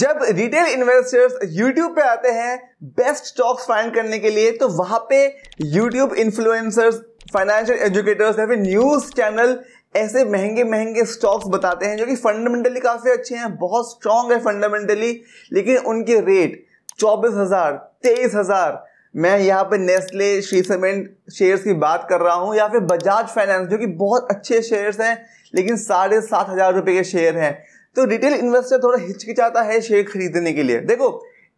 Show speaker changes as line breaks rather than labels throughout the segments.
जब retail investors YouTube पे आते हैं बेस्ट स्टॉक्स फाइंड करने के लिए तो वहां पे यूट्यूब इन्फ्लुएंसर्स फाइनेंशियल एजुकेटर्स या फिर न्यूज चैनल ऐसे महंगे महंगे स्टॉक्स बताते हैं जो कि फंडामेंटली काफी अच्छे हैं बहुत स्ट्रांग है फंडामेंटली लेकिन उनके रेट चौबीस हजार तेईस हजार मैं यहाँ पे नेस्ले श्री सीमेंट शेयर्स की बात कर रहा हूँ या फिर बजाज फाइनेंस जो कि बहुत अच्छे शेयर्स हैं लेकिन साढ़े सात हजार रुपये के शेयर हैं तो रिटेल इन्वेस्टर थोड़ा हिचकिचाता है शेयर खरीदने के लिए देखो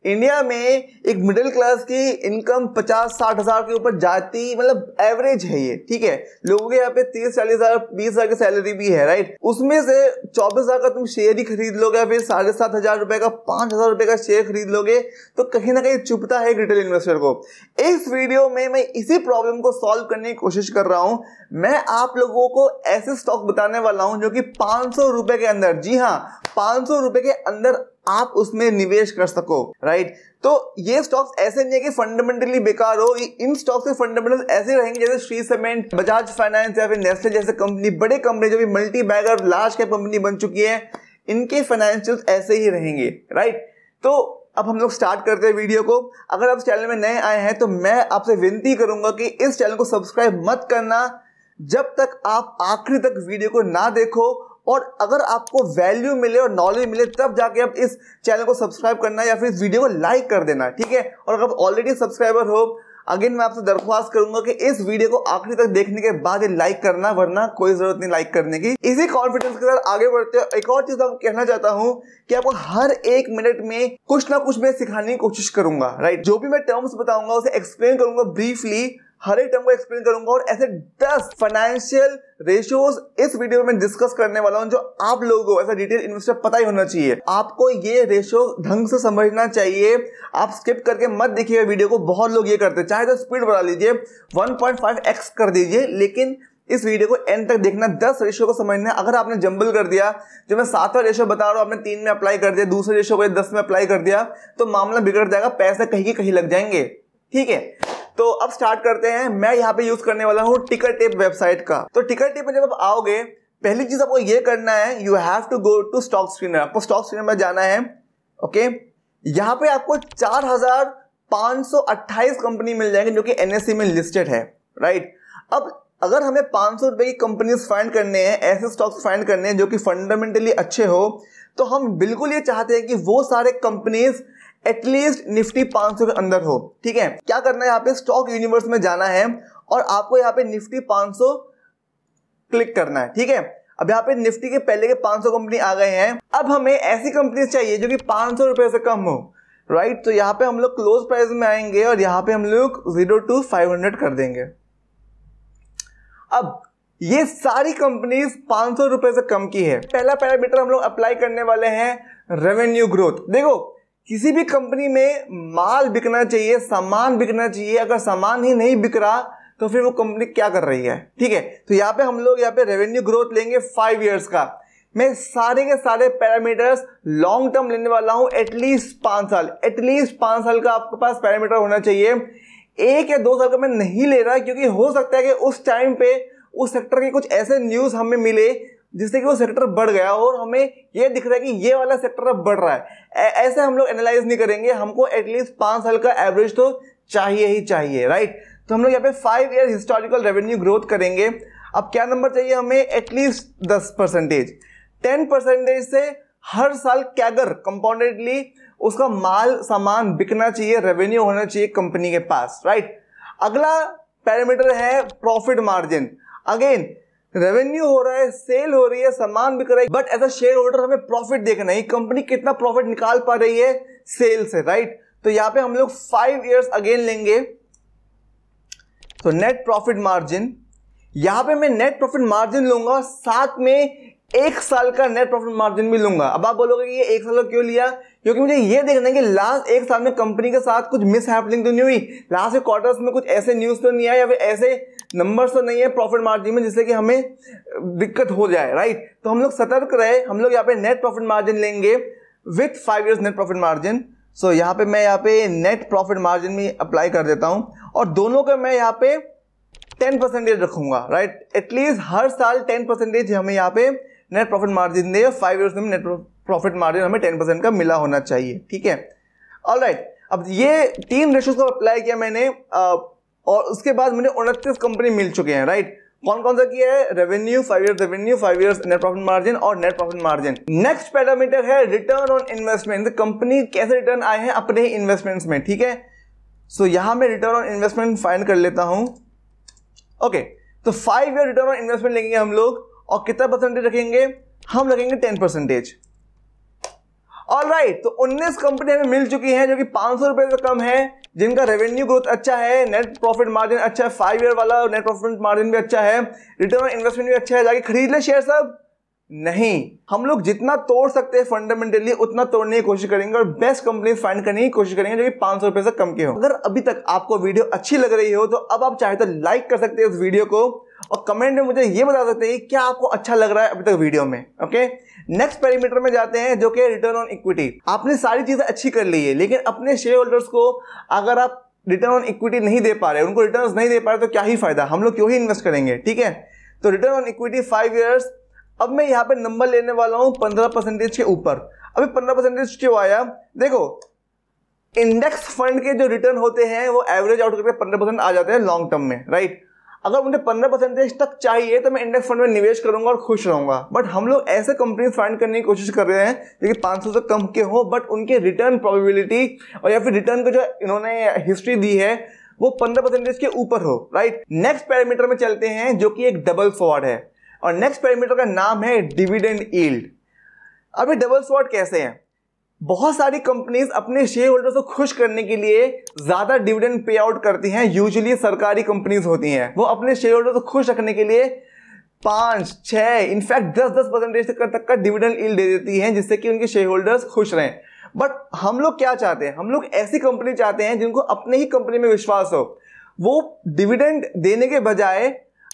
इंडिया में एक मिडिल क्लास की इनकम पचास साठ हजार के ऊपर जाती मतलब एवरेज है ये ठीक है लोगों के यहाँ पे तीस चालीस हजार बीस हजार की सैलरी भी है राइट उसमें से चौबीस हजार का तुम शेयर ही खरीद लोगे या फिर साढ़े सात हजार रुपए का पांच हजार रुपए का शेयर खरीद लोगे तो कहीं ना कहीं चुपता है रिटेल इन्वेस्टर को इस वीडियो में मैं इसी प्रॉब्लम को सॉल्व करने की कोशिश कर रहा हूं मैं आप लोगों को ऐसे स्टॉक बताने वाला हूँ जो कि पांच सौ रुपए के अंदर जी हाँ पांच सौ रुपए के अंदर आप उसमें निवेश कर सको राइट तो ये स्टॉक्स ऐसे नहीं है कि फंडामेंटली बेकार हो इन स्टॉक्स के फंडामेंटल ऐसे रहेंगे जैसे श्री सीमेंट बजाज फाइनेंस या फिर नेस्ले जैसे कंपनी बड़े कंपनी जो भी मल्टी बैग और लार्ज कैप कंपनी बन चुकी है इनके फाइनेंशियल ऐसे ही रहेंगे राइट तो अब हम लोग स्टार्ट करते हैं वीडियो को अगर आप चैनल में नए आए हैं तो मैं आपसे विनती करूंगा कि इस चैनल को सब्सक्राइब मत करना जब तक आप आखिरी तक वीडियो को ना देखो और अगर आपको वैल्यू मिले और नॉलेज मिले तब जाके आप इस चैनल को सब्सक्राइब करना या फिर इस वीडियो को लाइक कर देना ठीक है और अगर आप ऑलरेडी सब्सक्राइबर हो अगेन मैं आपसे दरख्वास्त करूंगा कि इस वीडियो को आखिरी तक देखने के बाद ही लाइक करना वरना कोई जरूरत नहीं लाइक करने की इसी कॉन्फिडेंस के साथ आगे बढ़ते हैं एक और चीज आपको कहना चाहता हूं कि आपको हर एक मिनट में कुछ ना कुछ मैं सिखाने की कोशिश करूंगा राइट जो भी मैं टर्म्स बताऊंगा उसे एक्सप्लेन करूंगा ब्रीफली हर एक टर्म को एक्सप्लेन करूंगा और ऐसे दस फाइनेंशियल रेशियोज इस वीडियो में डिस्कस करने वाला हूं जो आप लोगों को ऐसा डिटेल इन्वेस्टर पता ही होना चाहिए आपको ये रेशियो ढंग से समझना चाहिए आप स्किप करके मत देखिएगा वीडियो को बहुत लोग ये करते हैं चाहे तो स्पीड बढ़ा लीजिए वन कर दीजिए लेकिन इस वीडियो को एंड तक देखना दस रेशो को समझना अगर आपने जंबल कर दिया जो मैं सातवां रेशो बता रहा हूँ आपने तीन में अप्लाई कर दिया दूसरे रेशो को दस में अप्लाई कर दिया तो मामला बिगड़ जाएगा पैसे कहीं के कहीं लग जाएंगे ठीक है तो अब स्टार्ट करते हैं मैं यहाँ पे यूज करने वाला हूँ टिकर टेप वेबसाइट का तो टिकर टेप जब आप आओगे पहली चीज आपको ये करना है you have to go to stock screener आपको स्टॉक स्क्रीनर में जाना है ओके यहाँ पे आपको चार हजार पांच सौ कंपनी मिल जाएंगे जो कि एनएससी e में लिस्टेड है राइट अब अगर हमें पांच सौ रुपए की कंपनीज फाइंड करने हैं ऐसे स्टॉक्स फाइंड करने हैं जो कि फंडामेंटली अच्छे हो तो हम बिल्कुल ये चाहते हैं कि वो सारे कंपनीज एटलीस्ट निफ्टी 500 के अंदर हो ठीक है क्या करना है यहाँ पे स्टॉक यूनिवर्स में जाना है और आपको यहाँ पे निफ्टी 500 क्लिक करना है ठीक है अब यहाँ पे निफ्टी के पहले के 500 कंपनी आ गए हैं अब हमें ऐसी कंपनी चाहिए जो कि पांच रुपए से कम हो राइट तो यहाँ पे हम लोग क्लोज प्राइस में आएंगे और यहाँ पे हम लोग जीरो टू फाइव हंड्रेड कर देंगे अब ये सारी कंपनीज पांच सौ रुपए से कम की है पहला पैरामीटर हम लोग अप्लाई करने वाले हैं रेवेन्यू ग्रोथ देखो किसी भी कंपनी में माल बिकना चाहिए सामान बिकना चाहिए अगर सामान ही नहीं बिक रहा तो फिर वो कंपनी क्या कर रही है ठीक है तो यहाँ पे हम लोग यहाँ पे रेवेन्यू ग्रोथ लेंगे फाइव ईयर्स का मैं सारे के सारे पैरामीटर्स लॉन्ग टर्म लेने वाला हूँ एटलीस्ट पांच साल एटलीस्ट पांच साल का आपके पास पैरामीटर होना चाहिए एक या दो साल का मैं नहीं ले रहा क्योंकि हो सकता है कि उस टाइम पे उस सेक्टर के कुछ ऐसे न्यूज़ हमें मिले जिससे कि वो सेक्टर बढ़ गया और हमें ये दिख रहा है कि ये वाला सेक्टर अब बढ़ रहा है ऐसे हम लोग एनालाइज नहीं करेंगे हमको एटलीस्ट पाँच साल का एवरेज तो चाहिए ही चाहिए राइट तो हम लोग यहाँ पे five year historical revenue growth करेंगे अब क्या नंबर चाहिए हमें एटलीस्ट दस परसेंटेज टेन परसेंटेज से हर साल कैगर कंपाउंडेडली उसका माल सामान बिकना चाहिए रेवेन्यू होना चाहिए कंपनी के पास राइट अगला पैरामीटर है प्रॉफिट मार्जिन अगेन रेवेन्यू हो रहा है सेल हो रही है सामान बिक रहा है but as a share holder हमें प्रॉफिट देखना है कंपनी कितना प्रॉफिट निकाल पा रही है सेल से राइट तो यहां पे हम लोग फाइव इयर्स अगेन लेंगे तो नेट प्रॉफिट मार्जिन यहां पे मैं नेट प्रॉफिट मार्जिन लूंगा साथ में एक साल का नेट प्रॉफिट मार्जिन भी लूंगा अब आप बोलोगे ये एक साल का क्यों लिया क्योंकि मुझे ये देखना है कि लास्ट एक साल में कंपनी के साथ कुछ मिस हैपनिंग तो नहीं हुई लास्ट क्वार्टर्स में कुछ ऐसे न्यूज़ तो नहीं आए या फिर ऐसे नंबर्स तो नहीं है प्रॉफिट मार्जिन में जिससे कि हमें दिक्कत हो जाए राइट तो हम लोग सतर्क रहे हम लोग यहाँ पे नेट प्रॉफिट मार्जिन लेंगे with five years net profit margin so यहाँ पे मैं यहाँ पे नेट प्रॉफिट मार्जिन में अप्लाई कर देता हूँ और दोनों का मैं यहाँ पे टेन परसेंटेज रखूंगा राइट एटलीस्ट हर साल टेन परसेंटेज हमें यहाँ पे नेट प्रॉफिट मार्जिन दे फाइव ईयर्स में नेट प्रॉफिट मार्जिन हमें टेन परसेंट का मिला होना चाहिए ठीक है ऑल right, अब ये तीन रेशोज को अप्लाई किया मैंने और उसके बाद मुझे उनतीस कंपनी मिल चुके हैं राइट कौन कौन सा किया है revenue five year revenue five year net profit margin और net profit margin next parameter है रिटर्न ऑन इन्वेस्टमेंट कंपनी कैसे रिटर्न आए हैं अपने ही इन्वेस्टमेंट्स में ठीक है सो so, यहां मैं रिटर्न ऑन इन्वेस्टमेंट फाइन कर लेता हूं ओके okay, तो five year return on investment लेंगे हम लोग और कितना परसेंटेज रखेंगे हम रखेंगे टेन परसेंटेज ऑल राइट तो उन्नीस कंपनी हमें मिल चुकी हैं जो कि पांच सौ रुपए से कम है जिनका रेवेन्यू ग्रोथ अच्छा है नेट प्रॉफिट मार्जिन अच्छा है फाइव ईयर वाला नेट प्रॉफिट मार्जिन भी अच्छा है रिटर्न ऑन इन्वेस्टमेंट भी अच्छा है जाके खरीद ले शेयर सब नहीं हम लोग जितना तोड़ सकते हैं फंडामेंटली उतना तोड़ने की कोशिश करेंगे और बेस्ट कंपनी फाइंड करने की कोशिश करेंगे जो कि पांच सौ रुपए से कम के हो अगर अभी तक आपको वीडियो अच्छी लग रही हो तो अब आप चाहे तो लाइक कर सकते हैं उस वीडियो को और कमेंट में मुझे ये बता सकते हैं क्या आपको अच्छा लग रहा है अभी तक वीडियो में ओके नेक्स्ट पैरामीटर में जाते हैं जो कि रिटर्न ऑन इक्विटी आपने सारी चीज़ें अच्छी कर ली है लेकिन अपने शेयर होल्डर्स को अगर आप रिटर्न ऑन इक्विटी नहीं दे पा रहे उनको रिटर्न नहीं दे पा रहे तो क्या ही फायदा हम लोग क्यों ही इन्वेस्ट करेंगे ठीक है तो return on equity five years अब मैं यहाँ पे नंबर लेने वाला हूँ पंद्रह परसेंटेज के ऊपर अभी पंद्रह परसेंटेज क्यों आया देखो इंडेक्स फंड के जो रिटर्न होते हैं वो एवरेज आउट करके पंद्रह परसेंट आ जाते हैं लॉन्ग टर्म में राइट अगर मुझे पंद्रह परसेंटेज तक चाहिए तो मैं इंडेक्स फंड में निवेश करूंगा और खुश रहूंगा बट हम लोग ऐसे कंपनी फाइंड करने की कोशिश कर रहे हैं जो कि पाँच से कम के हो बट उनके रिटर्न प्रोबेबिलिटी और या फिर रिटर्न का जो इन्होंने हिस्ट्री दी है वो पंद्रह परसेंटेज के ऊपर हो राइट नेक्स्ट पैरामीटर में चलते हैं जो कि एक डबल फॉर्ड है और नेक्स्ट पैरामीटर का नाम है डिविडेंड ईल्ड अब ये डबल फॉर्ड कैसे हैं बहुत सारी कंपनीज अपने शेयर होल्डर्स को खुश करने के लिए ज्यादा डिविडेंड पे आउट करती हैं यूजुअली सरकारी कंपनीज होती हैं वो अपने शेयर होल्डर्स को खुश रखने के लिए पाँच छः इनफैक्ट दस दस परसेंटेज तक तक का डिविडेंड ईल दे देती हैं जिससे कि उनके शेयर होल्डर्स खुश रहें बट हम लोग क्या चाहते हैं हम लोग ऐसी कंपनी चाहते हैं जिनको अपने ही कंपनी में विश्वास हो वो डिविडेंड देने के बजाय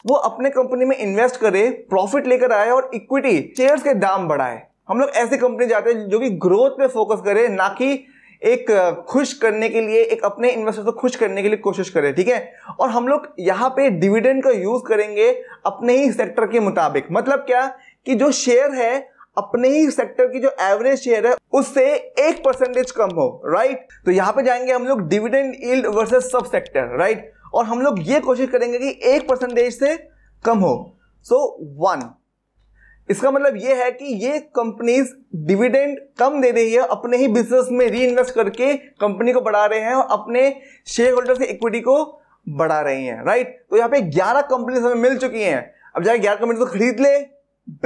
वो अपने कंपनी में इन्वेस्ट करे प्रॉफिट लेकर आए और इक्विटी शेयर्स के दाम बढ़ाए हम लोग ऐसी कंपनी जाते हैं जो कि ग्रोथ पे फोकस करे ना कि एक खुश करने के लिए एक अपने इन्वेस्टर को खुश करने के लिए कोशिश करें ठीक है और हम लोग यहाँ पे डिविडेंड का यूज करेंगे अपने ही सेक्टर के मुताबिक मतलब क्या कि जो शेयर है अपने ही सेक्टर की जो एवरेज शेयर है उससे एक परसेंटेज कम हो राइट तो यहाँ पे जाएंगे हम लोग dividend yield versus sub sector right और हम लोग ये कोशिश करेंगे कि एक परसेंटेज से कम हो सो so, वन इसका मतलब यह है कि ये कंपनीज डिविडेंड कम दे रही है अपने ही बिजनेस में री इन्वेस्ट करके कंपनी को बढ़ा रहे हैं और अपने शेयर होल्डर से इक्विटी को बढ़ा रही हैं राइट तो यहाँ पे 11 कंपनीज हमें मिल चुकी हैं अब जाए 11 कंपनी तो खरीद ले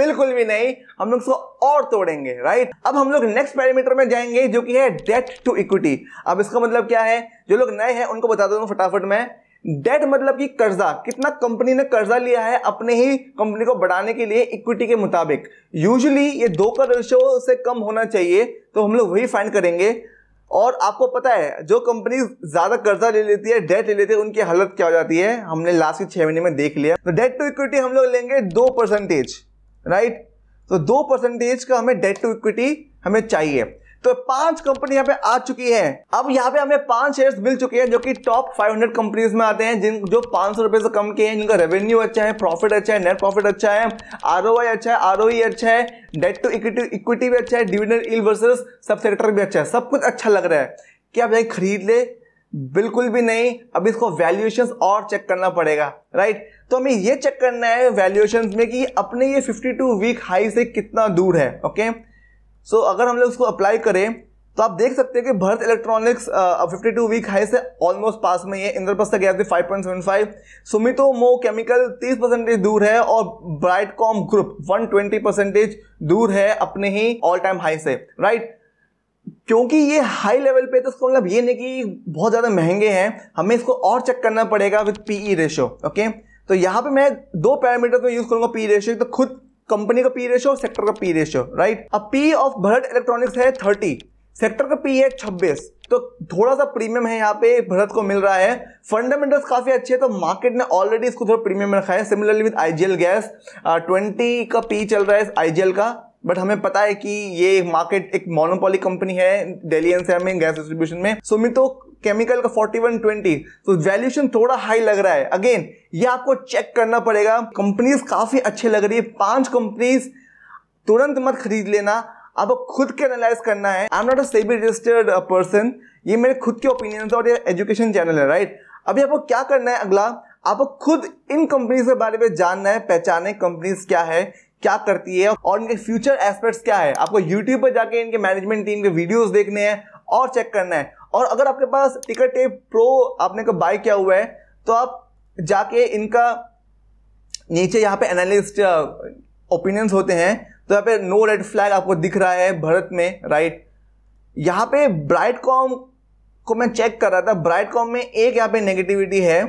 बिल्कुल भी नहीं हम लोग इसको और तोड़ेंगे राइट अब हम लोग नेक्स्ट पैरामीटर में जाएंगे जो कि है डेट टू इक्विटी अब इसका मतलब क्या है जो लोग नए हैं उनको बता दो फटाफट में डेट मतलब कि कर्जा कितना कंपनी ने कर्जा लिया है अपने ही कंपनी को बढ़ाने के लिए इक्विटी के मुताबिक यूजुअली ये दो का रेशो से कम होना चाहिए तो हम लोग वही फाइंड करेंगे और आपको पता है जो कंपनी ज़्यादा कर्जा ले लेती है डेट ले लेती है उनकी हालत क्या हो जाती है हमने लास्ट के छह महीने में देख लिया तो डेट टू इक्विटी हम लोग लेंगे दो परसेंटेज राइट तो दो परसेंटेज का हमें डेट टू इक्विटी हमें चाहिए तो पांच कंपनी यहाँ पे आ चुकी है अब यहाँ पे हमें पांच शेयर्स मिल चुके हैं जो कि टॉप 500 कंपनीज में आते हैं जिन जो पांच सौ रुपए से कम के हैं जिनका रेवेन्यू अच्छा है प्रॉफिट अच्छा है नेट प्रॉफिट अच्छा है आर अच्छा है आर e अच्छा है डेट टू इक्विटी इक्विटी भी अच्छा है dividend yield versus sub sector भी अच्छा है सब कुछ अच्छा लग रहा है क्या भाई खरीद ले बिल्कुल भी नहीं अब इसको वैल्यूएशन और चेक करना पड़ेगा राइट तो हमें यह चेक करना है वैल्यूएशन में कि अपने ये 52 वीक हाई से कितना दूर है ओके okay? सो so, अगर हम लोग उसको अप्लाई करें तो आप देख सकते हैं कि Bharat electronics fifty two week high से ऑलमोस्ट पास में ही है इंद्रप्रस्थ गैस भी five point seven five Sumitomo chemical तीस परसेंटेज दूर है और bright com group one twenty percentage दूर है अपने ही ऑल टाइम हाई से राइट right? क्योंकि ये हाई लेवल पे तो इसका मतलब ये नहीं कि बहुत ज़्यादा महंगे हैं हमें इसको और चेक करना पड़ेगा विथ पीई रेशो ओके तो यहाँ पे मैं दो पैरामीटर में यूज़ करूंगा पी रेशो तो खुद कंपनी का पी रेशो सेक्टर का पी रेशो राइट अब पी ऑफ भरत इलेक्ट्रॉनिक्स है थर्टी सेक्टर का पी है छब्बीस तो थोड़ा सा प्रीमियम है यहाँ पे भरत को मिल रहा है फंडामेंटल्स काफी अच्छे हैं तो मार्केट ने ऑलरेडी इसको थोड़ा प्रीमियम रखा है similarly with IGL gas twenty का पी चल रहा है आईजीएल का बट हमें पता है कि ये मार्केट एक मोनोपोली कंपनी है डेली एनसीआर में गैस डिस्ट्रीब्यूशन में सो मैं केमिकल का 4120 तो वैल्यूएशन थोड़ा हाई लग रहा है अगेन ये आपको चेक करना पड़ेगा कंपनीज काफी अच्छी लग रही है पांच कंपनीज तुरंत मत खरीद लेना आपको खुद के एनालाइज करना है I am not a SEBI registered person ये मेरे खुद के ओपिनियन और ये एजुकेशन चैनल है राइट अभी आपको क्या करना है अगला आपको खुद इन कंपनीज के बारे में जानना है पहचाने कंपनीज क्या है क्या करती है और इनके फ्यूचर एस्पेक्ट्स क्या है आपको यूट्यूब पर जाके इनके मैनेजमेंट टीम के वीडियोस देखने हैं और चेक करना है और अगर आपके पास टिकट टेप प्रो आपने को बाय किया हुआ है तो आप जाके इनका नीचे यहाँ पे एनालिस्ट ओपिनियंस होते हैं तो यहाँ पे नो रेड फ्लैग आपको दिख रहा है भारत में राइट यहाँ पे ब्राइट कॉम को मैं चेक कर रहा था ब्राइट कॉम में एक यहाँ पे नेगेटिविटी है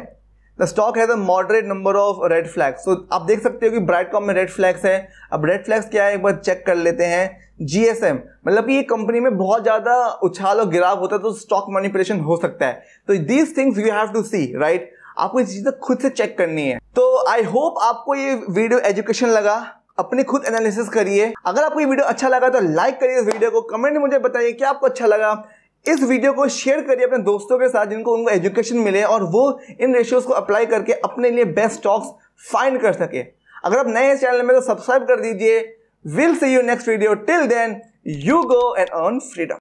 the stock has a moderate number of red flags तो आप देख सकते हो कि ब्राइट कॉम में रेड फ्लैग्स है अब रेड फ्लैग्स क्या है एक बार चेक कर लेते हैं जीएसएम मतलब कि ये कंपनी में बहुत ज़्यादा उछाल और गिराव होता है तो स्टॉक मैनिपुलेशन हो सकता है तो these things you have to see right आपको इस चीज़ें खुद से चेक करनी है तो आई होप आपको ये वीडियो एजुकेशन लगा अपने खुद एनालिसिस करिए अगर आपको ये वीडियो अच्छा लगा तो लाइक करिए इस वीडियो को कमेंट में मुझे बताइए कि आपको अच्छा लगा इस वीडियो को शेयर करिए अपने दोस्तों के साथ जिनको उनको एजुकेशन मिले और वो इन रेशियोज को अप्लाई करके अपने लिए बेस्ट स्टॉक्स फाइंड कर सके अगर आप नए इस चैनल में तो सब्सक्राइब कर दीजिए will see you next video till then you go and earn freedom